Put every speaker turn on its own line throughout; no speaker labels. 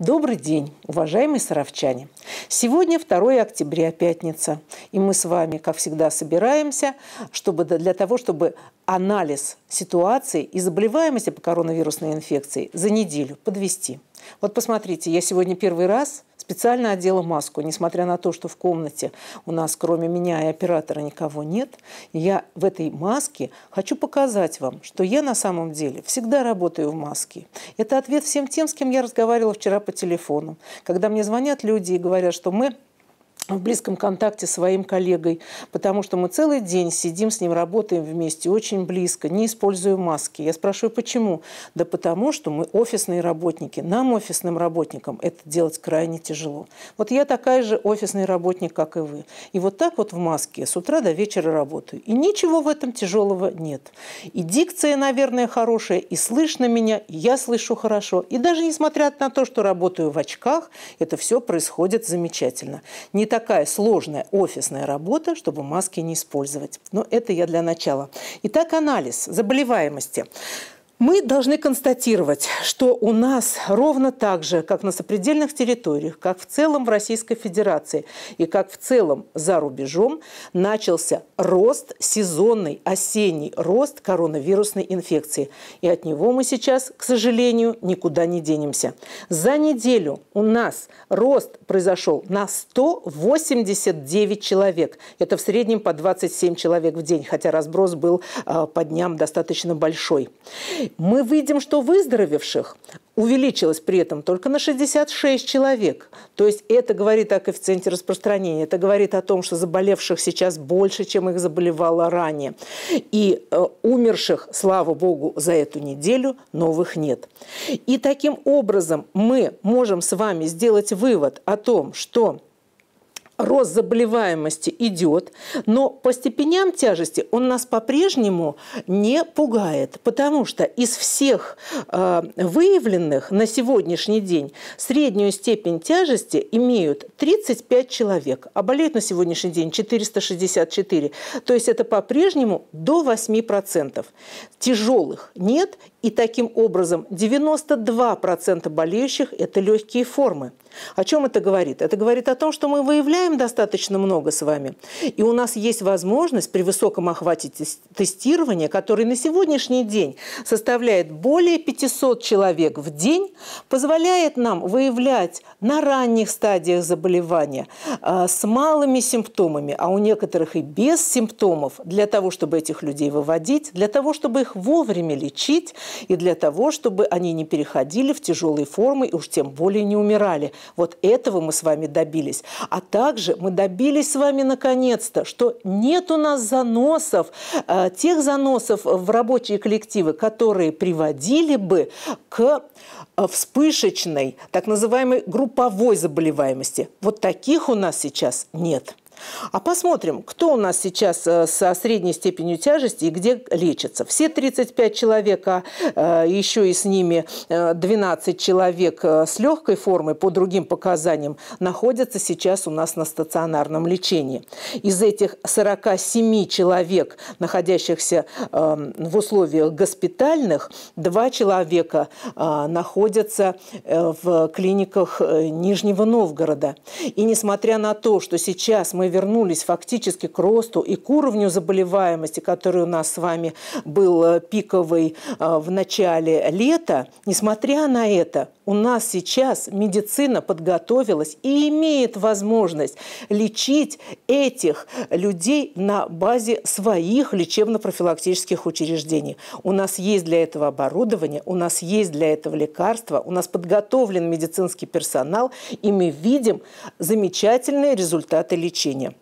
Добрый день, уважаемые саровчане! Сегодня 2 октября, пятница, и мы с вами, как всегда, собираемся чтобы, для того, чтобы анализ ситуации и заболеваемости по коронавирусной инфекции за неделю подвести. Вот посмотрите, я сегодня первый раз – Специально одела маску, несмотря на то, что в комнате у нас кроме меня и оператора никого нет. Я в этой маске хочу показать вам, что я на самом деле всегда работаю в маске. Это ответ всем тем, с кем я разговаривала вчера по телефону. Когда мне звонят люди и говорят, что мы в близком контакте с своим коллегой, потому что мы целый день сидим с ним, работаем вместе, очень близко, не используя маски. Я спрашиваю, почему? Да потому что мы офисные работники. Нам, офисным работникам, это делать крайне тяжело. Вот я такая же офисный работник, как и вы. И вот так вот в маске с утра до вечера работаю. И ничего в этом тяжелого нет. И дикция, наверное, хорошая, и слышно меня, и я слышу хорошо. И даже несмотря на то, что работаю в очках, это все происходит замечательно. Не такая сложная офисная работа, чтобы маски не использовать. Но это я для начала. Итак, анализ заболеваемости. Мы должны констатировать, что у нас ровно так же, как на сопредельных территориях, как в целом в Российской Федерации и как в целом за рубежом, начался рост сезонный, осенний рост коронавирусной инфекции. И от него мы сейчас, к сожалению, никуда не денемся. За неделю у нас рост произошел на 189 человек. Это в среднем по 27 человек в день, хотя разброс был а, по дням достаточно большой. Мы видим, что выздоровевших увеличилось при этом только на 66 человек. То есть это говорит о коэффициенте распространения, это говорит о том, что заболевших сейчас больше, чем их заболевало ранее. И э, умерших, слава богу, за эту неделю новых нет. И таким образом мы можем с вами сделать вывод о том, что рост заболеваемости идет, но по степеням тяжести он нас по-прежнему не пугает, потому что из всех э, выявленных на сегодняшний день среднюю степень тяжести имеют 35 человек, а болеют на сегодняшний день 464. То есть это по-прежнему до 8%. Тяжелых нет и таким образом 92% болеющих – это легкие формы. О чем это говорит? Это говорит о том, что мы выявляем достаточно много с вами. И у нас есть возможность при высоком охвате тестирования, который на сегодняшний день составляет более 500 человек в день, позволяет нам выявлять на ранних стадиях заболевания э, с малыми симптомами, а у некоторых и без симптомов, для того, чтобы этих людей выводить, для того, чтобы их вовремя лечить, и для того, чтобы они не переходили в тяжелые формы и уж тем более не умирали. Вот этого мы с вами добились. А также мы добились с вами наконец-то, что нет у нас заносов, э, тех заносов в рабочие коллективы, которые приводили бы к э, вспышечной, так называемой групповой заболеваемости. Вот таких у нас сейчас нет. А посмотрим, кто у нас сейчас э, со средней степенью тяжести и где лечится. Все 35 человек, а э, еще и с ними 12 э, человек с легкой формой по другим показаниям находятся сейчас у нас на стационарном лечении. Из этих 47 человек, находящихся эм, в условиях госпитальных, два человека находятся в клиниках Нижнего Новгорода. И несмотря на то, что сейчас мы мы вернулись фактически к росту и к уровню заболеваемости, который у нас с вами был э, пиковый э, в начале лета, несмотря на это, у нас сейчас медицина подготовилась и имеет возможность лечить этих людей на базе своих лечебно-профилактических учреждений. У нас есть для этого оборудование, у нас есть для этого лекарства, у нас подготовлен медицинский персонал, и мы видим замечательные результаты лечения.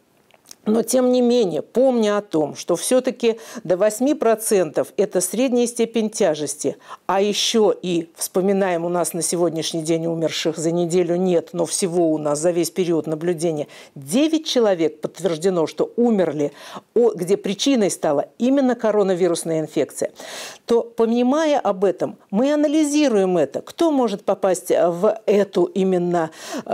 Но тем не менее, помня о том, что все-таки до 8% это средняя степень тяжести, а еще и, вспоминаем, у нас на сегодняшний день умерших за неделю нет, но всего у нас за весь период наблюдения 9 человек подтверждено, что умерли, где причиной стала именно коронавирусная инфекция, то, понимая об этом, мы анализируем это, кто может попасть в эту именно, э,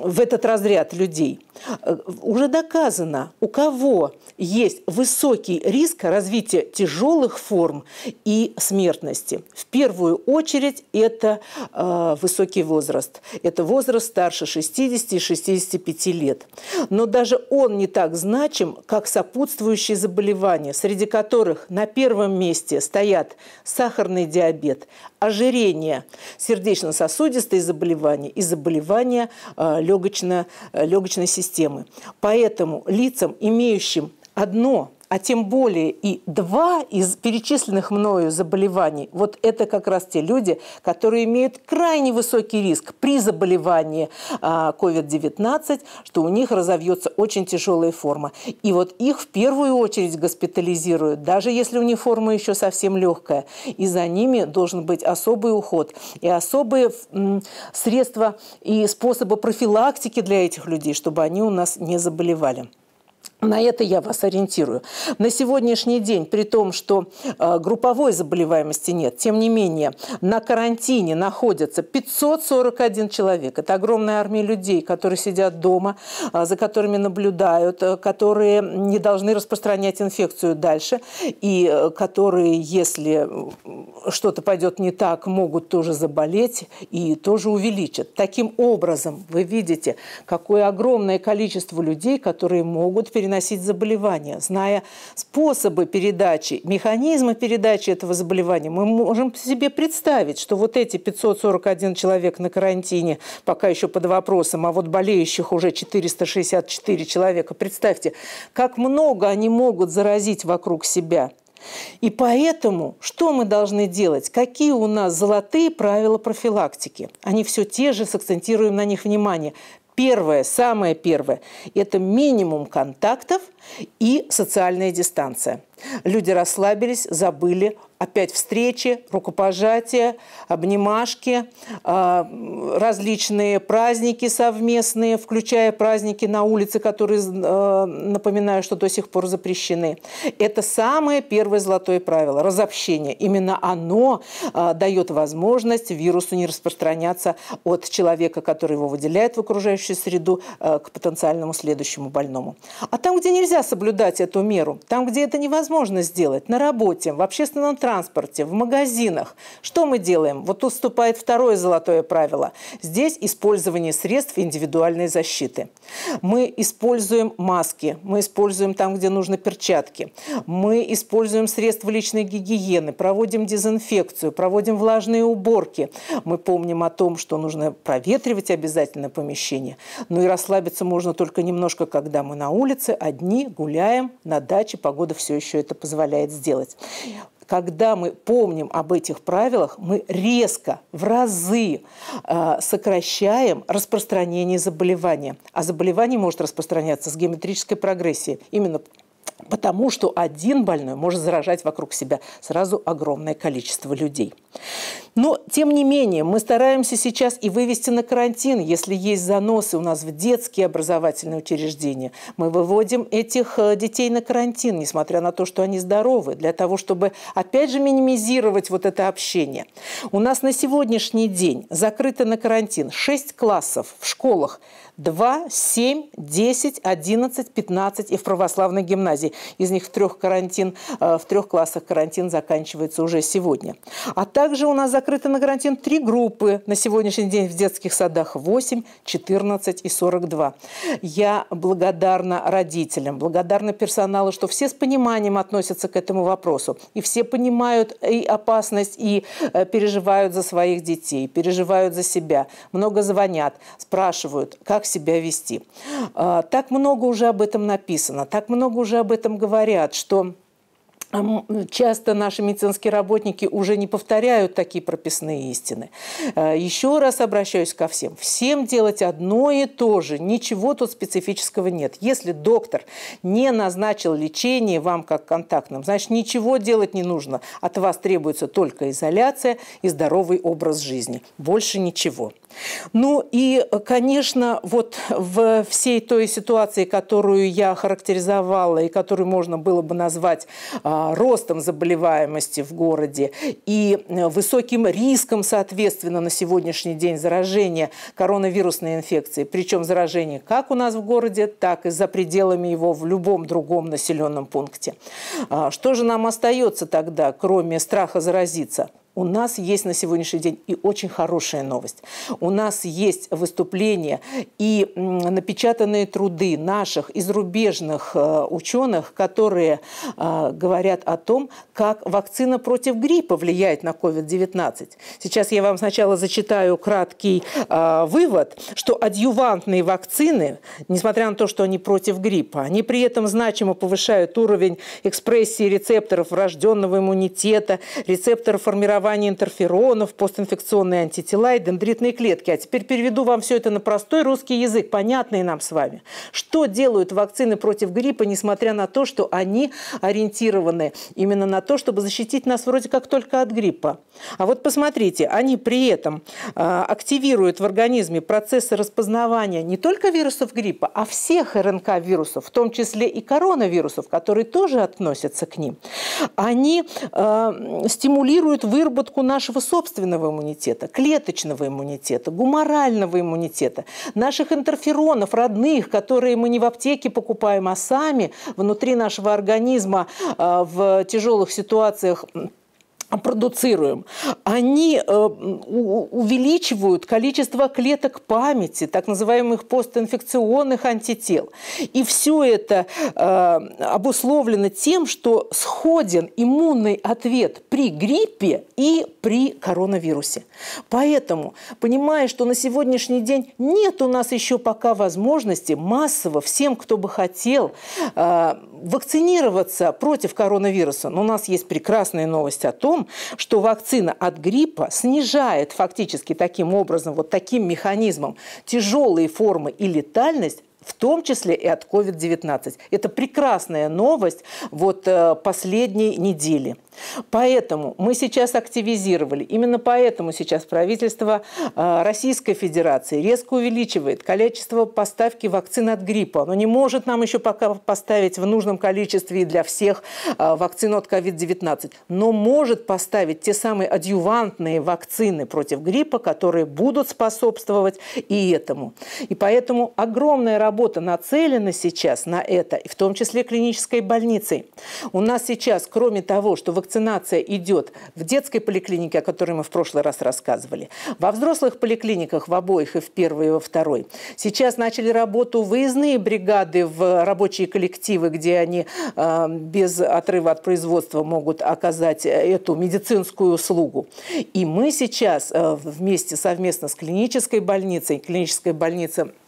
в этот разряд людей. Э, уже доказано, показано, у кого есть высокий риск развития тяжелых форм и смертности. В первую очередь это э, высокий возраст. Это возраст старше 60-65 лет. Но даже он не так значим, как сопутствующие заболевания, среди которых на первом месте стоят сахарный диабет, ожирение, сердечно-сосудистые заболевания и заболевания э, легочно-легочной системы. Поэтому Поэтому лицам, имеющим одно а тем более и два из перечисленных мною заболеваний, вот это как раз те люди, которые имеют крайне высокий риск при заболевании COVID-19, а, что у них разовьется очень тяжелая форма. И вот их в первую очередь госпитализируют, даже если у них форма еще совсем легкая. И за ними должен быть особый уход и особые средства и способы профилактики для этих людей, чтобы они у нас не заболевали. На это я вас ориентирую. На сегодняшний день, при том, что э, групповой заболеваемости нет, тем не менее, на карантине находятся 541 человек. Это огромная армия людей, которые сидят дома, э, за которыми наблюдают, э, которые не должны распространять инфекцию дальше, и э, которые, если э, что-то пойдет не так, могут тоже заболеть и тоже увеличат. Таким образом, вы видите, какое огромное количество людей, которые могут переносить переносить заболевания. Зная способы передачи, механизмы передачи этого заболевания, мы можем себе представить, что вот эти 541 человек на карантине, пока еще под вопросом, а вот болеющих уже 464 человека, представьте, как много они могут заразить вокруг себя. И поэтому что мы должны делать? Какие у нас золотые правила профилактики? Они все те же, сакцентируем на них внимание. Первое, самое первое – это минимум контактов и социальная дистанция. Люди расслабились, забыли. Опять встречи, рукопожатия, обнимашки, а, различные праздники совместные, включая праздники на улице, которые, э, напоминаю, что до сих пор запрещены. Это самое первое золотое правило – разобщение. Именно оно а, дает возможность вирусу не распространяться от человека, который его выделяет в окружающую среду, э, к потенциальному следующему больному. А там, где нельзя соблюдать эту меру, там, где это невозможно, невозможно сделать на работе, в общественном транспорте, в магазинах. Что мы делаем? Вот тут вступает второе золотое правило. Здесь использование средств индивидуальной защиты. Мы используем маски, мы используем там, где нужно перчатки, мы используем средства личной гигиены, проводим дезинфекцию, проводим влажные уборки. Мы помним о том, что нужно проветривать обязательно помещение. Ну и расслабиться можно только немножко, когда мы на улице, одни, гуляем, на даче, погода все еще это позволяет сделать. Когда мы помним об этих правилах, мы резко, в разы э, сокращаем распространение заболевания. А заболевание может распространяться с геометрической прогрессией. Именно потому, что один больной может заражать вокруг себя сразу огромное количество людей. Но, тем не менее, мы стараемся сейчас и вывести на карантин, если есть заносы у нас в детские образовательные учреждения. Мы выводим этих э, детей на карантин, несмотря на то, что они здоровы, для того, чтобы, опять же, минимизировать вот это общение. У нас на сегодняшний день закрыто на карантин 6 классов в школах 2, 7, 10, 11, 15 и в православной гимназии. Из них в трех, карантин, э, в трех классах карантин заканчивается уже сегодня. А также также у нас закрыты на карантин три группы на сегодняшний день в детских садах – 8, 14 и 42. Я благодарна родителям, благодарна персоналу, что все с пониманием относятся к этому вопросу. И все понимают и опасность, и э, переживают за своих детей, переживают за себя. Много звонят, спрашивают, как себя вести. А, так много уже об этом написано, так много уже об этом говорят, что а часто наши медицинские работники уже не повторяют такие прописные истины. Э, еще раз обращаюсь ко всем. Всем делать одно и то же. Ничего тут специфического нет. Если доктор не назначил лечение вам как контактным, значит, ничего делать не нужно. От вас требуется только изоляция и здоровый образ жизни. Больше ничего. Ну и, конечно, вот в всей той ситуации, которую я характеризовала и которую можно было бы назвать а, ростом заболеваемости в городе и э, высоким риском, соответственно, на сегодняшний день заражения коронавирусной инфекцией, причем заражение как у нас в городе, так и за пределами его в любом другом населенном пункте. А, что же нам остается тогда, кроме страха заразиться? У нас есть на сегодняшний день и очень хорошая новость. У нас есть выступления и напечатанные труды наших и зарубежных э, ученых, которые э, говорят о том, как вакцина против гриппа влияет на COVID-19. Сейчас я вам сначала зачитаю краткий э, вывод, что адъювантные вакцины, несмотря на то, что они против гриппа, они при этом значимо повышают уровень экспрессии рецепторов врожденного иммунитета, рецепторов формирования образование интерферонов, постинфекционные антитела и дендритные клетки. А теперь переведу вам все это на простой русский язык, понятный нам с вами. Что делают вакцины против гриппа, несмотря на то, что они ориентированы именно на то, чтобы защитить нас вроде как только от гриппа? А вот посмотрите, они при этом а, активируют в организме процессы распознавания не только вирусов гриппа, а всех РНК-вирусов, в том числе и коронавирусов, которые тоже относятся к ним. Они э, стимулируют выработку выработку нашего собственного иммунитета, клеточного иммунитета, гуморального иммунитета, наших интерферонов, родных, которые мы не в аптеке покупаем, а сами внутри нашего организма а, в тяжелых ситуациях а продуцируем, они э, увеличивают количество клеток памяти, так называемых постинфекционных антител. И все это э, обусловлено тем, что сходен иммунный ответ при гриппе и при коронавирусе. Поэтому, понимая, что на сегодняшний день нет у нас еще пока возможности массово всем, кто бы хотел, э, вакцинироваться против коронавируса, но у нас есть прекрасные новости о том, том, что вакцина от гриппа снижает фактически таким образом, вот таким механизмом тяжелые формы и летальность в том числе и от COVID-19. Это прекрасная новость вот э, последней недели. Поэтому мы сейчас активизировали, именно поэтому сейчас правительство э, Российской Федерации резко увеличивает количество поставки вакцин от гриппа. Оно не может нам еще пока поставить в нужном количестве для всех э, вакцину от COVID-19, но может поставить те самые адювантные вакцины против гриппа, которые будут способствовать и этому. И поэтому огромная работа нацелена сейчас на это, и в том числе клинической больницей. У нас сейчас, кроме того, что вакцина вакцинация идет в детской поликлинике, о которой мы в прошлый раз рассказывали, во взрослых поликлиниках в обоих, и в первой, и во второй. Сейчас начали работу выездные бригады в рабочие коллективы, где они э, без отрыва от производства могут оказать э, эту медицинскую услугу. И мы сейчас э, вместе, совместно с клинической больницей, клиническая больница –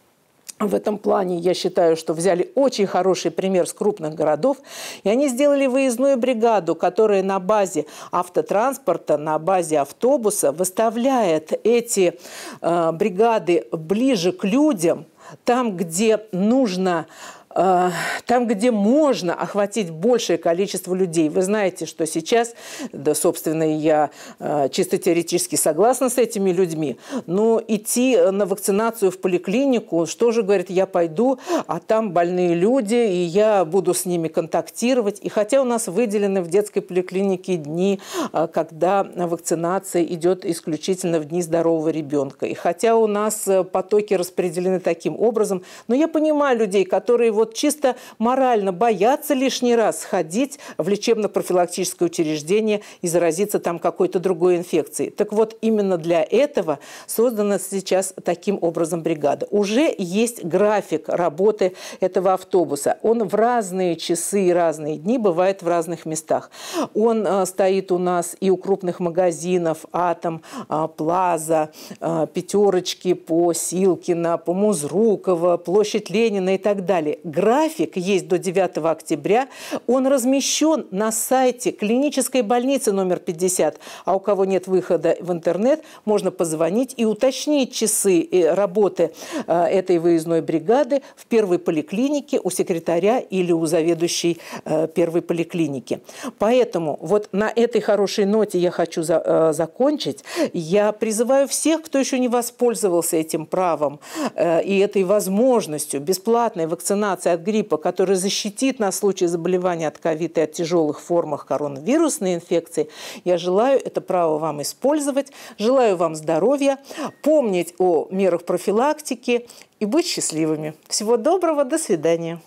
в этом плане, я считаю, что взяли очень хороший пример с крупных городов. И они сделали выездную бригаду, которая на базе автотранспорта, на базе автобуса выставляет эти э, бригады ближе к людям, там, где нужно Э, там, где можно охватить большее количество людей. Вы знаете, что сейчас, да, собственно, я э, чисто теоретически согласна с этими людьми, но идти на вакцинацию в поликлинику, что же, говорит, я пойду, а там больные люди, и я буду с ними контактировать. И хотя у нас выделены в детской поликлинике дни, э, когда вакцинация идет исключительно в дни здорового ребенка, и хотя у нас потоки распределены таким образом, но я понимаю людей, которые вот чисто морально боятся лишний раз сходить в лечебно-профилактическое учреждение и заразиться там какой-то другой инфекцией. Так вот, именно для этого создана сейчас таким образом бригада. Уже есть график работы этого автобуса. Он в разные часы и разные дни бывает в разных местах. Он э, стоит у нас и у крупных магазинов «Атом», э, «Плаза», э, «Пятерочки» по Силкина, по Музрукова, площадь Ленина и так далее график есть до 9 октября. Он размещен на сайте клинической больницы номер 50. А у кого нет выхода в интернет, можно позвонить и уточнить часы э, работы э, этой выездной бригады в первой поликлинике у секретаря или у заведующей э, первой поликлиники. Поэтому вот на этой хорошей ноте я хочу за, закончить. Я призываю всех, кто еще не воспользовался этим правом и этой возможностью бесплатной вакцинации вакцинации от гриппа, которая защитит нас в случае заболевания от ковида и от тяжелых формах коронавирусной инфекции. Я желаю это право вам использовать. Желаю вам здоровья, помнить о мерах профилактики и быть счастливыми. Всего доброго, до свидания.